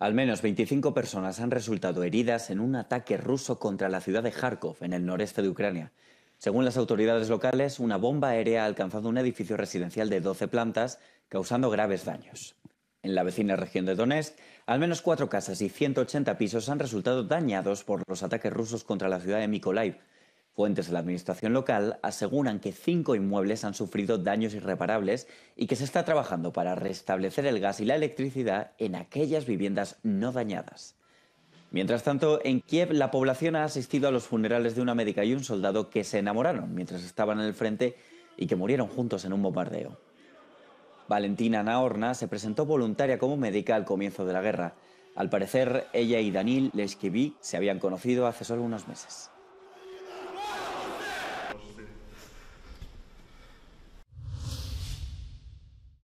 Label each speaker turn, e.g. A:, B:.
A: Al menos 25 personas han resultado heridas en un ataque ruso contra la ciudad de Kharkov, en el noreste de Ucrania. Según las autoridades locales, una bomba aérea ha alcanzado un edificio residencial de 12 plantas, causando graves daños. En la vecina región de Donetsk, al menos cuatro casas y 180 pisos han resultado dañados por los ataques rusos contra la ciudad de Mykolaiv, Fuentes de la Administración local aseguran que cinco inmuebles han sufrido daños irreparables y que se está trabajando para restablecer el gas y la electricidad en aquellas viviendas no dañadas. Mientras tanto, en Kiev la población ha asistido a los funerales de una médica y un soldado que se enamoraron mientras estaban en el frente y que murieron juntos en un bombardeo. Valentina Naorna se presentó voluntaria como médica al comienzo de la guerra. Al parecer, ella y Danil Leskiví se habían conocido hace solo unos meses.